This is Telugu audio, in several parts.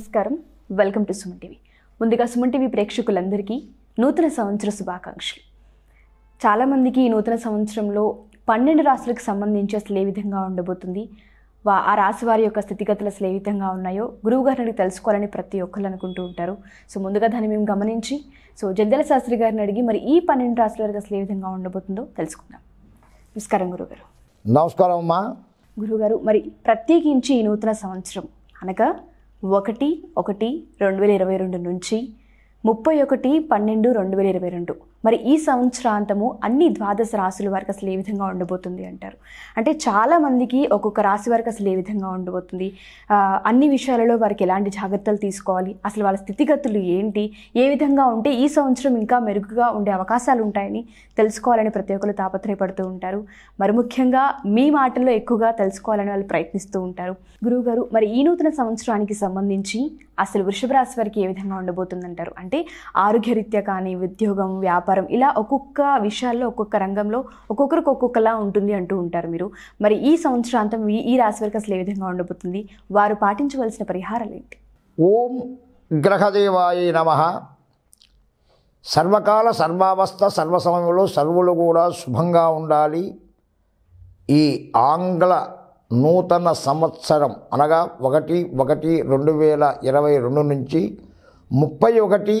నమస్కారం వెల్కమ్ టు సుమన్ టీవీ ముందుగా సుమన్ టీవీ ప్రేక్షకులందరికీ నూతన సంవత్సర శుభాకాంక్షలు చాలామందికి ఈ నూతన సంవత్సరంలో పన్నెండు రాశులకు సంబంధించి అసలు ఏ విధంగా ఉండబోతుంది వా ఆ రాశి వారి యొక్క స్థితిగతులు అసలు ఏ విధంగా ఉన్నాయో గురువు గారిని తెలుసుకోవాలని ప్రతి ఒక్కరు అనుకుంటూ ఉంటారు సో ముందుగా దాన్ని మేము గమనించి సో జంజల శాస్త్రి గారిని అడిగి మరి ఈ పన్నెండు రాశుల వరకు అసలు ఏ విధంగా ఉండబోతుందో తెలుసుకుందాం నమస్కారం గురుగారు నమస్కారం అమ్మా గురుగారు మరి ప్రత్యేకించి ఈ నూతన సంవత్సరం అనగా ఒకటి ఒకటి రెండు వేల ఇరవై రెండు నుంచి ముప్పై ఒకటి పన్నెండు రెండు వేల ఇరవై రెండు మరి ఈ సంవత్సరాంతము అన్ని ద్వాదశ రాశుల వరకు అసలు ఏ విధంగా ఉండబోతుంది అంటారు అంటే చాలామందికి ఒక్కొక్క రాశి వరకు అసలు ఏ విధంగా ఉండబోతుంది అన్ని విషయాలలో వారికి ఎలాంటి జాగ్రత్తలు తీసుకోవాలి అసలు వాళ్ళ స్థితిగతులు ఏంటి ఏ విధంగా ఉంటే ఈ సంవత్సరం ఇంకా మెరుగుగా ఉండే అవకాశాలు ఉంటాయని తెలుసుకోవాలని ప్రతి ఒక్కరు తాపత్రయపడుతూ ఉంటారు మరి ముఖ్యంగా మీ మాటల్లో ఎక్కువగా తెలుసుకోవాలని వాళ్ళు ప్రయత్నిస్తూ ఉంటారు గురువుగారు మరి ఈ నూతన సంవత్సరానికి సంబంధించి అసలు వృషభ రాశి వారికి ఏ విధంగా ఉండబోతుందంటారు అంటే ఆరోగ్యరీత్యా కానీ ఉద్యోగం వ్యాపారం వ్యాపారం ఇలా ఒక్కొక్క విషయాల్లో ఒక్కొక్క రంగంలో ఒక్కొక్కరికి ఒక్కొక్కలా ఉంటుంది అంటూ ఉంటారు మీరు మరి ఈ సంవత్సరాంతం ఈ రాశి వరకు అసలు ఏ విధంగా ఉండబోతుంది వారు పాటించవలసిన పరిహారాలు ఏంటి ఓం గ్రహదేవాయ నమ సర్వకాల సర్వావస్థ సర్వ సమయంలో సర్వులు కూడా శుభంగా ఉండాలి ఈ ఆంగ్ల నూతన సంవత్సరం అనగా ఒకటి ఒకటి రెండు వేల ఇరవై రెండు నుంచి ముప్పై ఒకటి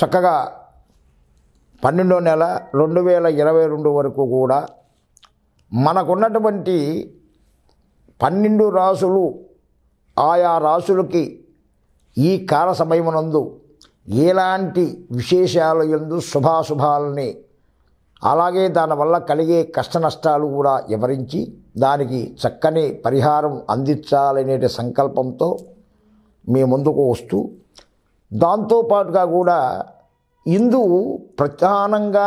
చక్కగా పన్నెండో నెల రెండు వేల ఇరవై రెండు వరకు కూడా మనకున్నటువంటి పన్నెండు రాసులు ఆయా రాసులకి ఈ కాల సమయమునందు ఎలాంటి విశేషాలు ఎందు శుభాశుభాలని అలాగే దానివల్ల కలిగే కష్ట నష్టాలు కూడా వివరించి దానికి చక్కని పరిహారం అందించాలనే సంకల్పంతో మీ ముందుకు వస్తూ దాంతోపాటుగా కూడా ఇందు ప్రధానంగా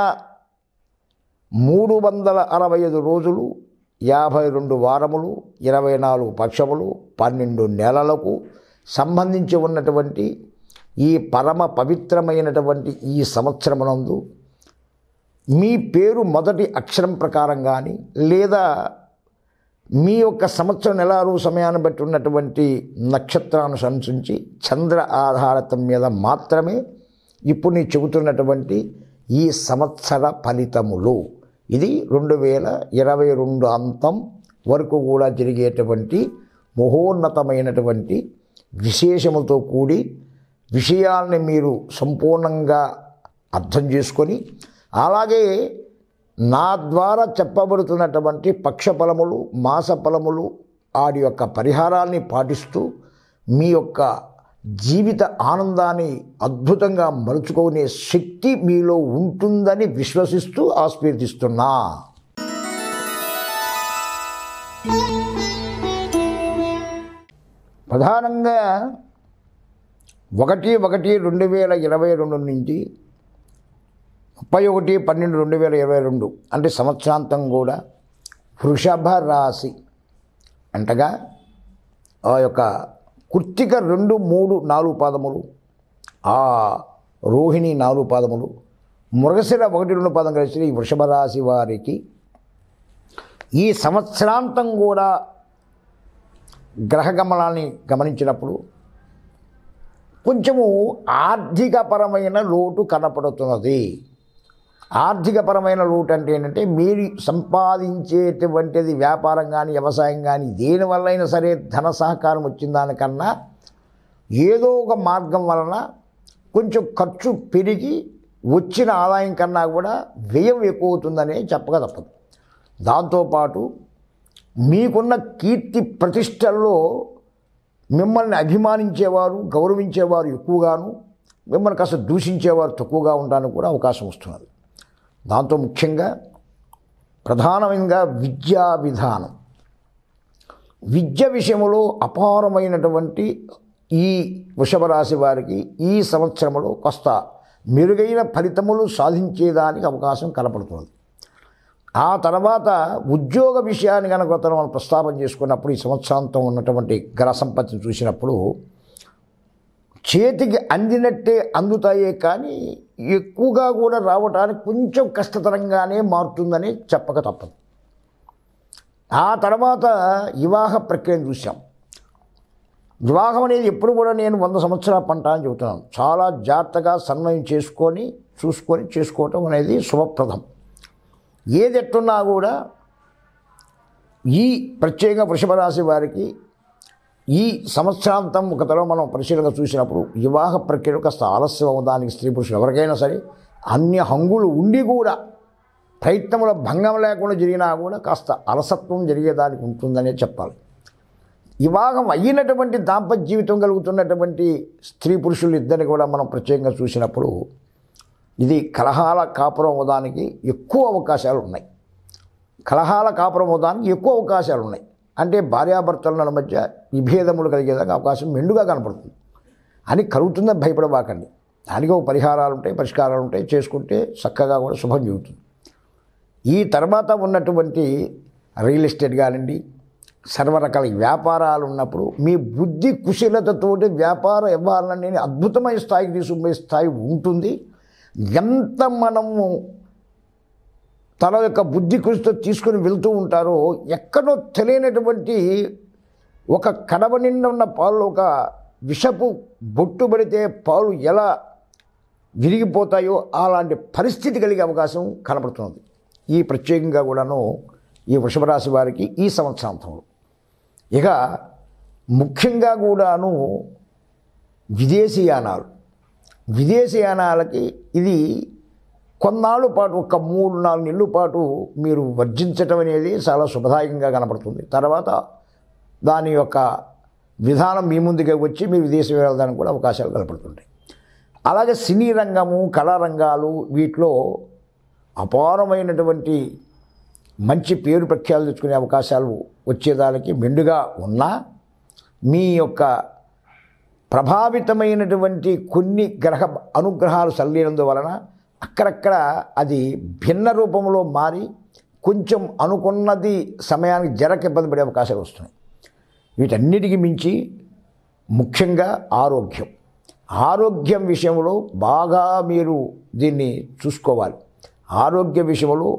మూడు వందల అరవై ఐదు రోజులు యాభై రెండు వారములు ఇరవై నాలుగు పక్షములు పన్నెండు నెలలకు సంబంధించి ఉన్నటువంటి ఈ పరమ పవిత్రమైనటువంటి ఈ సంవత్సరమునందు మీ పేరు మొదటి అక్షరం ప్రకారం కానీ లేదా మీ యొక్క సంవత్సర నెలారు సమయాన్ని బట్టి ఉన్నటువంటి నక్షత్రాన్ని సంసించి చంద్ర ఆధారతం మీద మాత్రమే ఇప్పుడు నేను చెబుతున్నటువంటి ఈ సంవత్సర ఫలితములు ఇది రెండు వేల ఇరవై రెండు అంతం వరకు కూడా జరిగేటువంటి మహోన్నతమైనటువంటి విశేషములతో కూడి విషయాల్ని మీరు సంపూర్ణంగా అర్థం చేసుకొని అలాగే నా ద్వారా చెప్పబడుతున్నటువంటి పక్షఫలములు మాసఫలములు వాడి యొక్క పరిహారాల్ని పాటిస్తూ మీ యొక్క జీవిత ఆనందాన్ని అద్భుతంగా మలుచుకునే శక్తి మీలో ఉంటుందని విశ్వసిస్తూ ఆస్ఫీర్తిస్తున్నా ప్రధానంగా ఒకటి ఒకటి రెండు వేల ఇరవై రెండు నుంచి ముప్పై ఒకటి పన్నెండు రెండు వేల ఇరవై రెండు అంటే సంవత్సరాంతం కూడా వృషభ రాశి అంటగా ఆ యొక్క కృత్తిక రెండు మూడు నాలుగు పాదములు ఆ రోహిణి నాలుగు పాదములు మృగశిర ఒకటి రెండు పాదం కలిసి ఈ వృషభ రాశి వారికి ఈ సంవత్సరాంతం కూడా గ్రహ గమనాన్ని గమనించినప్పుడు కొంచెము ఆర్థికపరమైన లోటు కనపడుతున్నది ఆర్థికపరమైన రూట్ అంటే ఏంటంటే మీరు సంపాదించేటువంటిది వ్యాపారం కానీ వ్యవసాయం కానీ దేనివల్ల అయినా సరే ధన సహకారం వచ్చిన దానికన్నా ఏదో ఒక మార్గం వలన కొంచెం ఖర్చు పెరిగి వచ్చిన ఆదాయం కన్నా కూడా వ్యయం ఎక్కువ అవుతుందనే చెప్పక తప్పదు దాంతోపాటు మీకున్న కీర్తి ప్రతిష్టల్లో మిమ్మల్ని అభిమానించేవారు గౌరవించేవారు ఎక్కువగాను మిమ్మల్ని కాస్త దూషించేవారు తక్కువగా ఉండడానికి కూడా అవకాశం వస్తున్నది దాంతో ముఖ్యంగా ప్రధానంగా విద్యా విధానం విద్య విషయంలో అపారమైనటువంటి ఈ వృషభరాశి వారికి ఈ సంవత్సరంలో కొస్త మెరుగైన ఫలితములు సాధించేదానికి అవకాశం కనపడుతుంది ఆ తర్వాత ఉద్యోగ విషయాన్ని కనుక మనం ప్రస్తావన చేసుకున్నప్పుడు ఈ సంవత్సరాంతం ఉన్నటువంటి గ్రహ సంపత్తిని చూసినప్పుడు చేతికి అందినట్టే అందుతాయే కానీ ఎక్కువగా కూడా రావటానికి కొంచెం కష్టతరంగానే మారుతుందని చెప్పక తప్పదు ఆ తర్వాత వివాహ ప్రక్రియను చూసాం వివాహం అనేది ఎప్పుడు కూడా నేను వంద సంవత్సరాల పంట అని చెబుతున్నాను చాలా జాగ్రత్తగా సన్వయం చేసుకొని చూసుకొని చేసుకోవటం అనేది శుభప్రదం ఏది ఎట్టున్నా కూడా ఈ ప్రత్యేక వృషభ రాశి వారికి ఈ సంవత్సరాంతం ఒక తరం మనం పరిశీలన చూసినప్పుడు వివాహ ప్రక్రియలు కాస్త ఆలస్యం అవ్వడానికి స్త్రీ పురుషులు ఎవరికైనా సరే అన్ని హంగులు ఉండి కూడా ప్రయత్నముల భంగం లేకుండా జరిగినా కూడా కాస్త అలసత్వం జరిగేదానికి ఉంటుందనే చెప్పాలి వివాహం అయినటువంటి దాంపత్య జీవితం కలుగుతున్నటువంటి స్త్రీ పురుషులు ఇద్దరిని కూడా మనం ప్రత్యేకంగా చూసినప్పుడు ఇది కలహాల కాపురం అవ్వడానికి ఎక్కువ అవకాశాలు ఉన్నాయి కలహాల కాపురం అవ్వడానికి ఎక్కువ అవకాశాలు ఉన్నాయి అంటే భార్యాభర్తల మధ్య విభేదములు కలిగే అవకాశం మెండుగా కనపడుతుంది అని కలుగుతుందని భయపడబాకండి దానికి ఒక పరిహారాలు ఉంటాయి పరిష్కారాలు ఉంటాయి చేసుకుంటే చక్కగా కూడా శుభం జరుగుతుంది ఈ తర్వాత ఉన్నటువంటి రియల్ ఎస్టేట్ కానివ్వండి సర్వరకాల వ్యాపారాలు ఉన్నప్పుడు మీ బుద్ధి కుశలతతోటి వ్యాపార ఇవ్వాలని అద్భుతమైన స్థాయికి తీసుకుపోయే స్థాయి ఉంటుంది ఎంత మనము తన యొక్క బుద్ధి కృషితో తీసుకుని వెళ్తూ ఉంటారో ఎక్కడో తెలియనటువంటి ఒక కడవ నిండా ఉన్న పాలు ఒక విషపు బొట్టు పడితే పాలు ఎలా విరిగిపోతాయో అలాంటి పరిస్థితి కలిగే అవకాశం కనబడుతున్నది ఈ ప్రత్యేకంగా కూడాను ఈ వృషభరాశి వారికి ఈ సంవత్సరాంతంలో ఇక ముఖ్యంగా కూడాను విదేశీయానాలు విదేశీయానాలకి ఇది కొన్నాళ్ళు పాటు ఒక మూడు నాలుగు నెలల పాటు మీరు వర్జించటం అనేది చాలా శుభదాయకంగా కనపడుతుంది తర్వాత దాని యొక్క విధానం మీ ముందుగా వచ్చి మీరు విదేశం వెళ్ళడానికి కూడా అవకాశాలు కనపడుతుంటాయి అలాగే సినీ రంగము కళారంగాలు వీటిలో అపారమైనటువంటి మంచి పేరు ప్రఖ్యాలు తెచ్చుకునే అవకాశాలు వచ్చేదానికి మెండుగా ఉన్నా మీ యొక్క ప్రభావితమైనటువంటి కొన్ని గ్రహ అనుగ్రహాలు సల్లినందువలన అక్కడక్కడ అది భిన్న రూపంలో మారి కొంచెం అనుకున్నది సమయానికి జరక ఇబ్బంది పడే అవకాశాలు వస్తున్నాయి వీటన్నిటికీ మించి ముఖ్యంగా ఆరోగ్యం ఆరోగ్యం విషయంలో బాగా మీరు దీన్ని చూసుకోవాలి ఆరోగ్య విషయంలో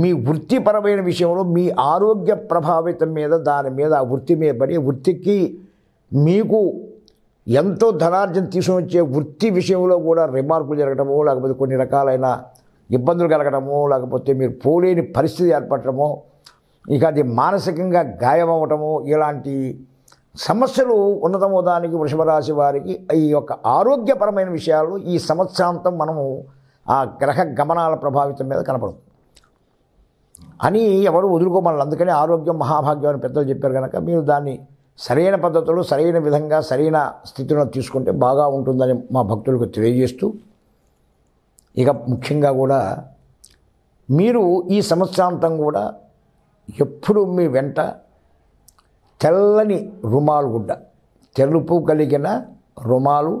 మీ వృత్తిపరమైన విషయంలో మీ ఆరోగ్య ప్రభావితం మీద దాని మీద ఆ వృత్తి మీద పడి వృత్తికి మీకు ఎంతో ధనార్జన తీసుకుని వచ్చే వృత్తి విషయంలో కూడా రిమార్కులు జరగటము లేకపోతే కొన్ని రకాలైన ఇబ్బందులు కలగటమో లేకపోతే మీరు పోలేని పరిస్థితి ఏర్పడటము ఇక అది మానసికంగా గాయమవటము ఇలాంటి సమస్యలు దానికి వృషభరాశి వారికి ఈ యొక్క ఆరోగ్యపరమైన విషయాలు ఈ సంవత్సరాంతం మనము ఆ గ్రహ గమనాల ప్రభావితం మీద కనపడుతుంది అని ఎవరు వదులుకోమన్నారు అందుకని ఆరోగ్యం మహాభాగ్యం అని పెద్దలు చెప్పారు కనుక మీరు దాన్ని సరైన పద్ధతులు సరైన విధంగా సరైన స్థితిలో తీసుకుంటే బాగా ఉంటుందని మా భక్తులకు తెలియజేస్తూ ఇక ముఖ్యంగా కూడా మీరు ఈ సంవత్సరాంతం కూడా ఎప్పుడు మీ వెంట తెల్లని రుమాలు గుడ్డ తెలుపు కలిగిన రుమాలు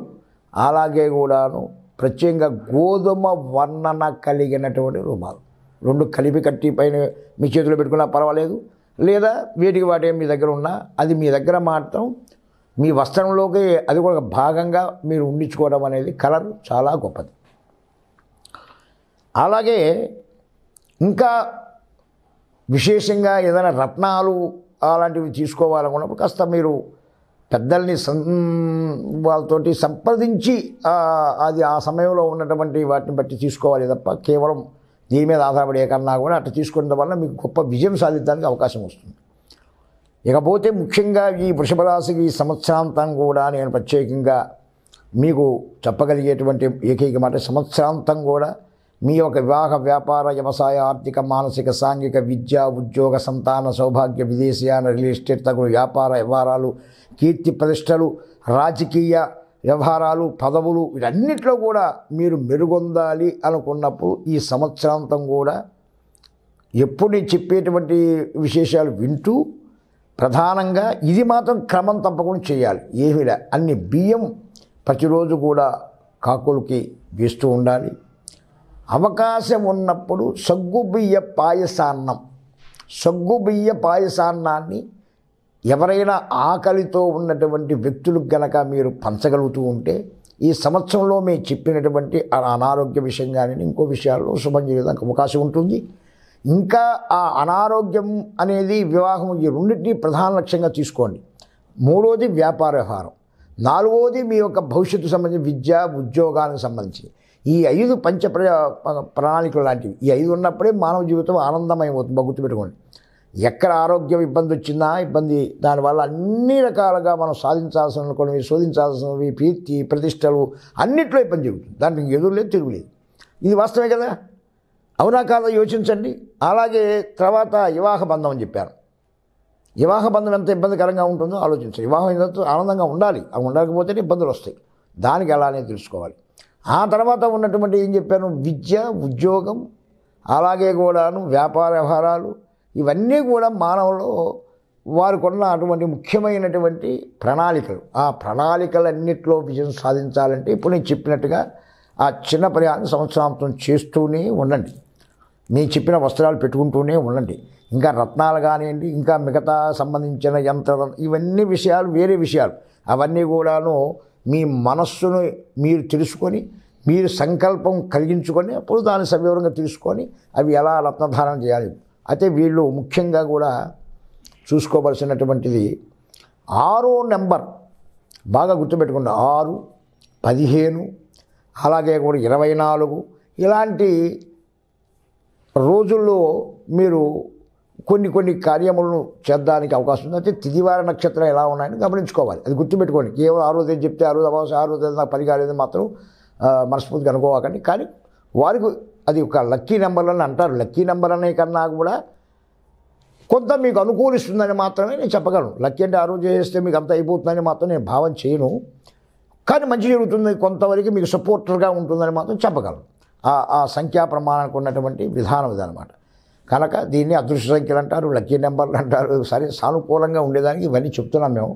అలాగే కూడాను ప్రత్యేకంగా గోధుమ వర్ణన కలిగినటువంటి రుమాలు రెండు కలిపి కట్టి పైన మీ చేతిలో పెట్టుకున్నా పర్వాలేదు లేదా వీటికి వాటి మీ దగ్గర ఉన్నా అది మీ దగ్గర మాత్రం మీ వస్త్రంలోకి అది కూడా భాగంగా మీరు ఉండించుకోవడం అనేది కలర్ చాలా గొప్పది అలాగే ఇంకా విశేషంగా ఏదైనా రత్నాలు అలాంటివి తీసుకోవాలనుకున్నప్పుడు కాస్త మీరు పెద్దల్ని సం వాళ్ళతోటి సంప్రదించి అది ఆ సమయంలో ఉన్నటువంటి వాటిని బట్టి తీసుకోవాలి తప్ప కేవలం దీని మీద ఆధారపడే కన్నా కూడా అట్లా తీసుకోవడం వల్ల మీకు గొప్ప విజయం సాధించడానికి అవకాశం వస్తుంది ఇకపోతే ముఖ్యంగా ఈ రాశికి ఈ సంవత్సరాంతం కూడా నేను ప్రత్యేకంగా మీకు చెప్పగలిగేటువంటి ఏకైక మాట సంవత్సరాంతం కూడా మీ యొక్క వివాహ వ్యాపార వ్యవసాయ ఆర్థిక మానసిక సాంఘిక విద్య ఉద్యోగ సంతాన సౌభాగ్య విదేశీయాన రియల్ ఎస్టేట్ తగు వ్యాపార వ్యవహారాలు కీర్తి ప్రతిష్టలు రాజకీయ వ్యవహారాలు పదవులు వీటన్నిటిలో కూడా మీరు మెరుగొందాలి అనుకున్నప్పుడు ఈ సంవత్సరాంతం కూడా ఎప్పుడు చెప్పేటువంటి విశేషాలు వింటూ ప్రధానంగా ఇది మాత్రం క్రమం తప్పకుండా చేయాలి ఏమిలా అన్ని బియ్యం ప్రతిరోజు కూడా కాకులకి వేస్తూ ఉండాలి అవకాశం ఉన్నప్పుడు సగ్గుబియ్య పాయసాన్నం సగ్గుబియ్య పాయసాన్నాన్ని ఎవరైనా ఆకలితో ఉన్నటువంటి వ్యక్తులకు గనక మీరు పంచగలుగుతూ ఉంటే ఈ సంవత్సరంలో మేము చెప్పినటువంటి అనారోగ్య విషయం కానీ ఇంకో విషయాల్లో శుభం చేయడానికి అవకాశం ఉంటుంది ఇంకా ఆ అనారోగ్యం అనేది వివాహం ఈ రెండింటినీ ప్రధాన లక్ష్యంగా తీసుకోండి మూడోది వ్యాపార వ్యవహారం నాలుగోది మీ యొక్క భవిష్యత్తు సంబంధించి విద్య ఉద్యోగానికి సంబంధించి ఈ ఐదు పంచ ప్రణాళికలు లాంటివి ఈ ఐదు ఉన్నప్పుడే మానవ జీవితం ఆనందమయం అవుతుంది పెట్టుకోండి ఎక్కడ ఆరోగ్యం ఇబ్బంది వచ్చిందా ఇబ్బంది దానివల్ల అన్ని రకాలుగా మనం సాధించాల్సిన కొన్ని శోధించాల్సినవి ప్రీతి ప్రతిష్టలు అన్నింటిలో ఇబ్బంది జరుగుతుంది దానికి ఎదురులేదు తిరుగులేదు ఇది వాస్తవే కదా అవునా కాదా యోచించండి అలాగే తర్వాత వివాహ బంధం అని చెప్పాను వివాహ బంధం ఎంత ఇబ్బందికరంగా ఉంటుందో ఆలోచించండి వివాహం ఎంత ఆనందంగా ఉండాలి అవి ఉండకపోతేనే ఇబ్బందులు వస్తాయి దానికి అలానే తెలుసుకోవాలి ఆ తర్వాత ఉన్నటువంటి ఏం చెప్పాను విద్య ఉద్యోగం అలాగే కూడాను వ్యాపార వ్యవహారాలు ఇవన్నీ కూడా మానవులు వారికున్న అటువంటి ముఖ్యమైనటువంటి ప్రణాళికలు ఆ ప్రణాళికలన్నింటిలో విజయం సాధించాలంటే ఇప్పుడు నేను చెప్పినట్టుగా ఆ చిన్న ప్రయాణం సంవత్సరాంతం చేస్తూనే ఉండండి నేను చెప్పిన వస్త్రాలు పెట్టుకుంటూనే ఉండండి ఇంకా రత్నాలు కానివ్వండి ఇంకా మిగతా సంబంధించిన యంత్రం ఇవన్నీ విషయాలు వేరే విషయాలు అవన్నీ కూడాను మీ మనస్సును మీరు తెలుసుకొని మీరు సంకల్పం కలిగించుకొని అప్పుడు దాన్ని సవివరంగా తెలుసుకొని అవి ఎలా రత్నధారణ చేయాలి అయితే వీళ్ళు ముఖ్యంగా కూడా చూసుకోవలసినటువంటిది ఆరో నెంబర్ బాగా గుర్తుపెట్టుకుంటా ఆరు పదిహేను అలాగే కూడా ఇరవై నాలుగు ఇలాంటి రోజుల్లో మీరు కొన్ని కొన్ని కార్యములను చేద్దానికి అవకాశం ఉంది అయితే తిదివార నక్షత్రం ఎలా ఉన్నాయని గమనించుకోవాలి అది గుర్తుపెట్టుకోండి కేవలం ఆ రోజు చెప్తే ఆ రోజు అవకాశం ఆ రోజు నాకు పని కాలేదు మాత్రం మనస్ఫూర్తిగా అనుకోవాకండి కానీ వారికి అది ఒక లక్కీ నెంబర్ అని అంటారు లక్కీ నెంబర్ అనే కన్నా కూడా కొంత మీకు అనుకూలిస్తుందని మాత్రమే నేను చెప్పగలను లక్కీ అంటే ఆ రోజు చేస్తే మీకు అంత అయిపోతుందని మాత్రం నేను భావం చేయను కానీ మంచి జరుగుతుంది కొంతవరకు మీకు సపోర్టర్గా ఉంటుందని మాత్రం చెప్పగలను ఆ సంఖ్యా ప్రమాణానికి ఉన్నటువంటి విధానం అనమాట కనుక దీన్ని అదృష్ట సంఖ్యలు అంటారు లక్కీ నెంబర్లు అంటారు సరే సానుకూలంగా ఉండేదానికి ఇవన్నీ చెప్తున్నాం మేము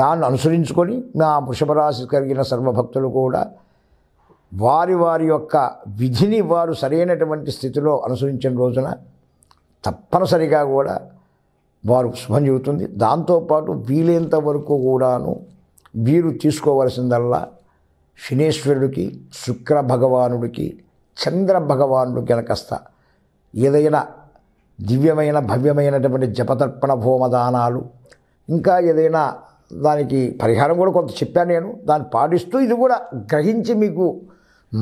దాన్ని అనుసరించుకొని మా వృషభ రాశి కలిగిన సర్వభక్తులు కూడా వారి వారి యొక్క విధిని వారు సరైనటువంటి స్థితిలో అనుసరించిన రోజున తప్పనిసరిగా కూడా వారు శుభం చెబుతుంది దాంతోపాటు వీలైనంత వరకు కూడాను వీరు తీసుకోవలసిందల్లా శనేశ్వరుడికి శుక్ర భగవానుడికి చంద్ర భగవానుడు గనకస్త ఏదైనా దివ్యమైన భవ్యమైనటువంటి జపతర్పణ భూమదానాలు ఇంకా ఏదైనా దానికి పరిహారం కూడా కొంత చెప్పాను నేను దాన్ని పాటిస్తూ ఇది కూడా గ్రహించి మీకు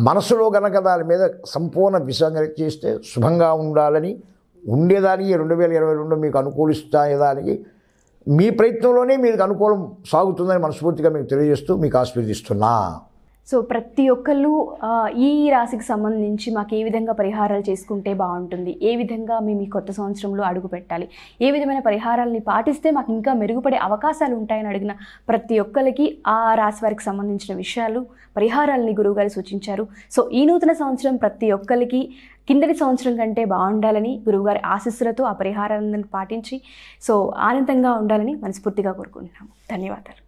మనసులో గనక దాని మీద సంపూర్ణ విసంగ చేస్తే శుభంగా ఉండాలని ఉండేదానికి రెండు వేల ఇరవై రెండు మీకు దానికి మీ ప్రయత్నంలోనే మీకు అనుకూలం సాగుతుందని మనస్ఫూర్తిగా మీకు తెలియజేస్తూ మీకు ఆశీర్వదిస్తున్నా సో ప్రతి ఒక్కళ్ళు ఈ రాశికి సంబంధించి మాకు ఏ విధంగా పరిహారాలు చేసుకుంటే బాగుంటుంది ఏ విధంగా మేము ఈ కొత్త సంవత్సరంలో అడుగు పెట్టాలి ఏ విధమైన పరిహారాలని పాటిస్తే మాకు ఇంకా మెరుగుపడే అవకాశాలు ఉంటాయని అడిగిన ప్రతి ఒక్కరికి ఆ రాశి వారికి సంబంధించిన విషయాలు పరిహారాలని గురువుగారు సూచించారు సో ఈ నూతన సంవత్సరం ప్రతి ఒక్కరికి కిందటి సంవత్సరం కంటే బాగుండాలని గురువుగారి ఆశస్సులతో ఆ పరిహారాలను పాటించి సో ఆనందంగా ఉండాలని మనస్ఫూర్తిగా కోరుకుంటున్నాము ధన్యవాదాలు